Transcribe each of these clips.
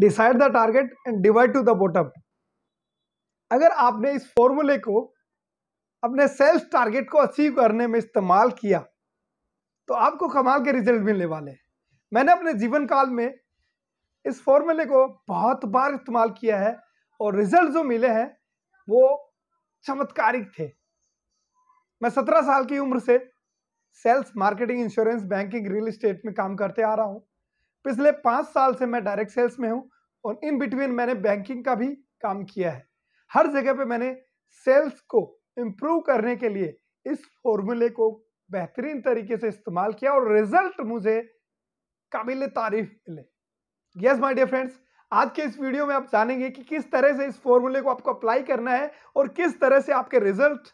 decide the target and divide to the bottom अगर आपने इस फॉर्मूले को अपने सेल्फ टारगेट को अचीव करने में इस्तेमाल किया तो आपको कमाल के रिजल्ट मिलने वाले हैं मैंने अपने जीवन काल में इस फॉर्मूले को बहुत बार इस्तेमाल किया है और रिजल्ट जो मिले हैं वो चमत्कारिक थे मैं सत्रह साल की उम्र से sales marketing insurance banking real estate में काम करते आ रहा हूँ पिछले पाँच साल से मैं डायरेक्ट सेल्स में हूँ और इन बिटवीन मैंने बैंकिंग का भी काम किया है हर जगह पे मैंने सेल्स को इम्प्रूव करने के लिए इस फॉर्मूले को बेहतरीन तरीके से इस्तेमाल किया और रिजल्ट मुझे काबिल तारीफ मिले यस माय डियर फ्रेंड्स आज के इस वीडियो में आप जानेंगे कि किस तरह से इस फॉर्मूले को आपको अप्लाई करना है और किस तरह से आपके रिजल्ट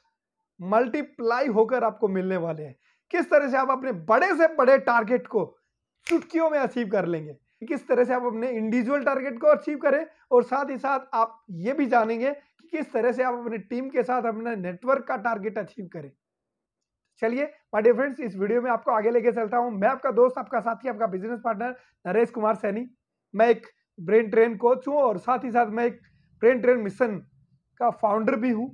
मल्टीप्लाई होकर आपको मिलने वाले हैं किस तरह से आप अपने बड़े से बड़े टारगेट को चुटकियों में अचीव कर लेंगे किस तरह से आप अपने इंडिविजुअल टारगेट को अचीव करें और साथ ही साथ आप ये भी जानेंगे कि किस तरह से आप अपने टीम के साथ अपने नेटवर्क का टारगेट अचीव करें चलिए माय फ्रेंड्स इस वीडियो में आपको आगे लेके चलता हूं मैं आपका दोस्त आपका साथी आपका बिजनेस पार्टनर नरेश कुमार सैनी मैं एक ब्रेन ट्रेन कोच हूँ और साथ ही साथ मैं एक ब्रेन ट्रेन मिशन का फाउंडर भी हूँ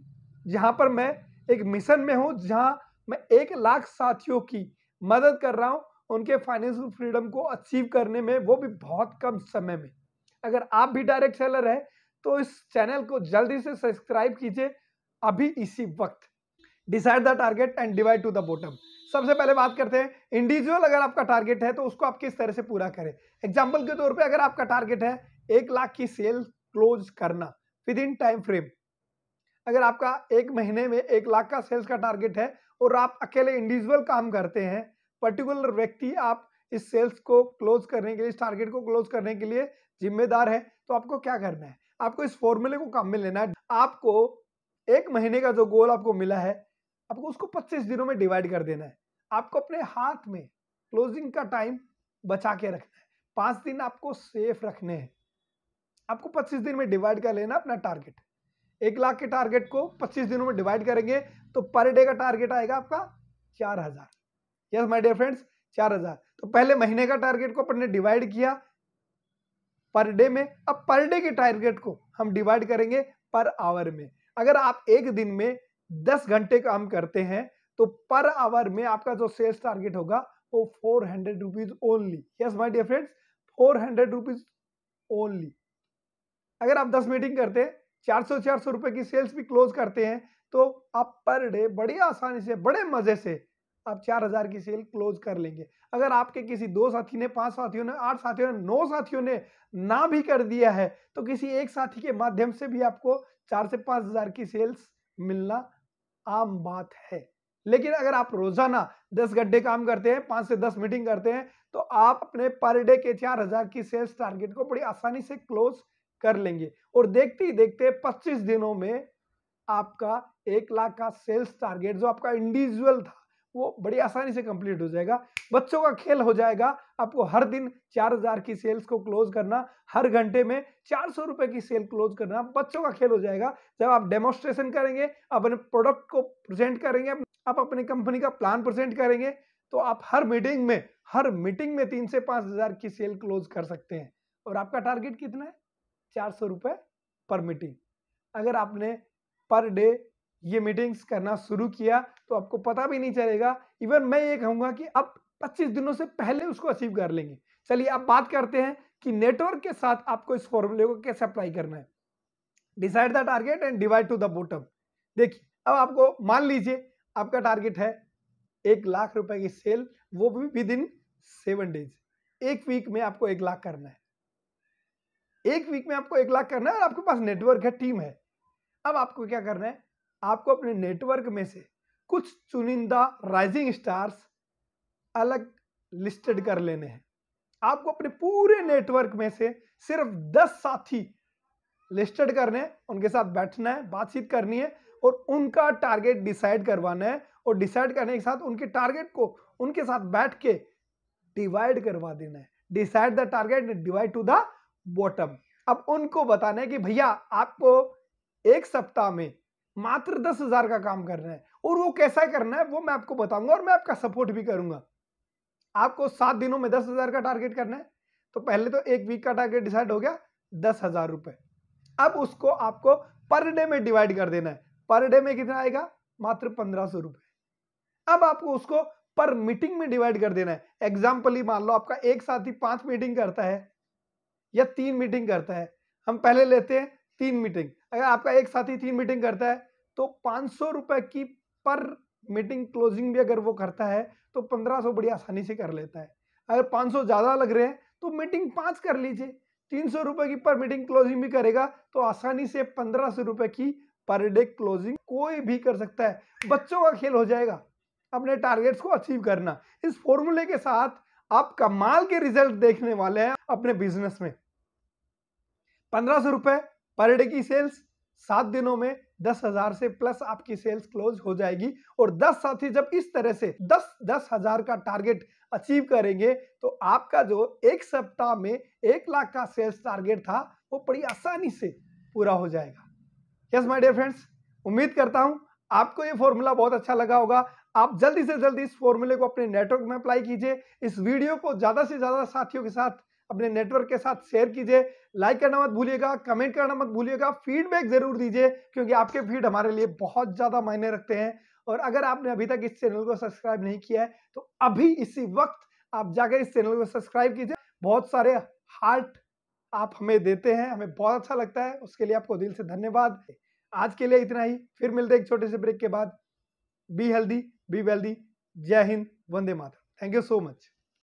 जहाँ पर मैं एक मिशन में हूँ जहाँ मैं एक लाख साथियों की मदद कर रहा हूँ उनके फाइनेंशियल फ्रीडम को अचीव करने में वो भी बहुत कम समय में अगर आप भी डायरेक्ट सेलर हैं तो इस चैनल को जल्दी से सब्सक्राइब कीजिए अभी इसी वक्त decide the target and divide to the bottom सबसे पहले बात करते हैं इंडिविजुअल अगर आपका टारगेट है तो उसको आप किस तरह से पूरा करें एग्जाम्पल के तौर पर अगर आपका टारगेट है एक लाख की सेल क्लोज करना विद इन टाइम फ्रेम अगर आपका एक महीने में एक लाख का सेल्स का टारगेट है और आप अकेले इंडिविजुअल काम करते हैं पर्टिकुलर व्यक्ति आप इस सेल्स को क्लोज करने के लिए इस टारगेट को क्लोज करने के लिए जिम्मेदार है तो आपको क्या करना है आपको इस फॉर्मूले को काम में लेना है आपको एक महीने का जो गोल आपको मिला है आपको उसको 25 दिनों में डिवाइड कर देना है आपको अपने हाथ में क्लोजिंग का टाइम बचा के रखना है पांच दिन आपको सेफ रखने हैं आपको 25 दिन में डिवाइड कर लेना अपना टारगेट एक लाख के टारगेट को 25 दिनों में डिवाइड करेंगे तो पर डे का टारगेट आएगा आपका चार हज़ार यस माय डियर फ्रेंड्स चार हजार तो पहले महीने का टारगेट को अपन ने डिवाइड किया पर डे में अब पर डे के टारगेट को हम डिवाइड करेंगे पर आवर में अगर आप एक दिन में दस घंटे काम करते हैं तो पर आवर में आपका जो सेल्स टारगेट होगा वो four hundred rupees only yes my dear friends four hundred rupees only अगर आप दस मीटिंग करते हैं चार सौ चार सौ रुपए की सेल्स भी क्लोज करते हैं तो आप पर डे बड़ी आसानी से बड़े मजे से आप चार हजार की सेल क्लोज कर लेंगे अगर आपके किसी दो साथी ने पांच साथियों ने आठ साथियों ने नौ साथियों ने ना भी कर दिया है तो किसी एक साथी के माध्यम से भी आपको चार से पांच हजार की सेल्स मिलना आम बात है लेकिन अगर आप रोजाना दस गड्ढे काम करते हैं पांच से दस मीटिंग करते हैं तो आप अपने पर डे के चार हजार की सेल्स टारगेट को बड़ी आसानी से क्लोज कर लेंगे और देखते ही देखते पच्चीस दिनों में आपका एक लाख का सेल्स टारगेट जो आपका इंडिविजुअल था वो बड़ी आसानी से कंप्लीट हो जाएगा बच्चों का खेल हो जाएगा आपको हर दिन चार हज़ार की सेल्स को क्लोज करना हर घंटे में चार सौ की सेल क्लोज करना बच्चों का खेल हो जाएगा जब आप डेमोस्ट्रेशन करेंगे अपने प्रोडक्ट को प्रेजेंट करेंगे आप अपने कंपनी का प्लान प्रेजेंट करेंगे तो आप हर मीटिंग में हर मीटिंग में तीन से पाँच हज़ार की सेल क्लोज कर सकते हैं और आपका टारगेट कितना है चार सौ रुपये पर मीटिंग अगर आपने पर डे ये मीटिंग्स करना शुरू किया तो आपको पता भी नहीं चलेगा इवन मैं ये कहूंगा कि आप 25 दिनों से पहले उसको अचीव कर लेंगे चलिए अब बात करते हैं कि नेटवर्क के साथ आपको इस फॉर्मूले को कैसे अप्लाई करना है decide the target and divide to the bottom देखिए अब आपको मान लीजिए आपका टारगेट है एक लाख रुपए की सेल वो भी विद इन सेवन डेज एक वीक में आपको एक लाख करना है एक वीक में आपको एक लाख करना है और आपके पास नेटवर्क है टीम है अब आपको क्या करना है आपको अपने नेटवर्क में से कुछ चुनिंदा राइजिंग स्टार्स अलग लिस्टेड कर लेने हैं आपको अपने पूरे नेटवर्क में से सिर्फ दस साथी लिस्टेड करने हैं उनके साथ बैठना है बातचीत करनी है और उनका टारगेट डिसाइड करवाना है और डिसाइड करने के साथ उनके टारगेट को उनके साथ बैठ के डिवाइड करवा देना है decide the target divide to the bottom अब उनको बताना है कि भैया आपको एक सप्ताह में मात्र दस हजार का काम करना है और वो कैसा करना है वो मैं आपको बताऊंगा और मैं आपका सपोर्ट भी करूंगा आपको सात दिनों में दस हजार का टारगेट करना है तो पहले तो एक वीक का टारगेट डिसाइड हो गया दस हजार रुपए अब उसको आपको पर डे में डिवाइड कर देना है पर डे में कितना आएगा मात्र पंद्रह सौ रुपए अब आपको उसको पर मीटिंग में डिवाइड कर देना है एग्जाम्पल ही मान लो आपका एक साथ ही पांच मीटिंग करता है या तीन मीटिंग करता है हम पहले लेते हैं तीन मीटिंग अगर आपका एक साथी तीन मीटिंग करता है तो पाँच सौ की पर मीटिंग क्लोजिंग भी अगर वो करता है तो पंद्रह सौ बड़ी आसानी से कर लेता है अगर पाँच सौ ज़्यादा लग रहे हैं तो मीटिंग पाँच कर लीजिए तीन सौ रुपये की पर मीटिंग क्लोजिंग भी करेगा तो आसानी से पंद्रह सौ रुपये की पर डे क्लोजिंग कोई भी कर सकता है बच्चों का खेल हो जाएगा अपने टारगेट्स को अचीव करना इस फॉर्मूले के साथ आप कमाल के रिजल्ट देखने वाले हैं अपने बिजनेस में पंद्रह सौ रुपये पर डे की सेल्स सात दिनों में दस हजार से प्लस आपकी सेल्स क्लोज हो जाएगी और दस साथी जब इस तरह से दस दस हजार का टारगेट अचीव करेंगे तो आपका जो एक सप्ताह में एक लाख का सेल्स टारगेट था वो बड़ी आसानी से पूरा हो जाएगा यस माय डियर फ्रेंड्स उम्मीद करता हूं आपको ये फॉर्मूला बहुत अच्छा लगा होगा आप जल्दी से जल्दी इस फॉर्मूले को अपने नेटवर्क में अप्लाई कीजिए इस वीडियो को ज़्यादा से ज़्यादा साथियों के साथ अपने नेटवर्क के साथ शेयर कीजिए लाइक करना मत भूलिएगा कमेंट करना मत भूलिएगा फीडबैक जरूर दीजिए क्योंकि आपके फीड हमारे लिए बहुत ज़्यादा मायने रखते हैं और अगर आपने अभी तक इस चैनल को सब्सक्राइब नहीं किया है तो अभी इसी वक्त आप जाकर इस चैनल को सब्सक्राइब कीजिए बहुत सारे हार्ट आप हमें देते हैं हमें बहुत अच्छा लगता है उसके लिए आपको दिल से धन्यवाद आज के लिए इतना ही फिर मिलते हैं एक छोटे से ब्रेक के बाद बी हेल्दी बी वेल्दी जय हिंद वंदे माता थैंक यू सो मच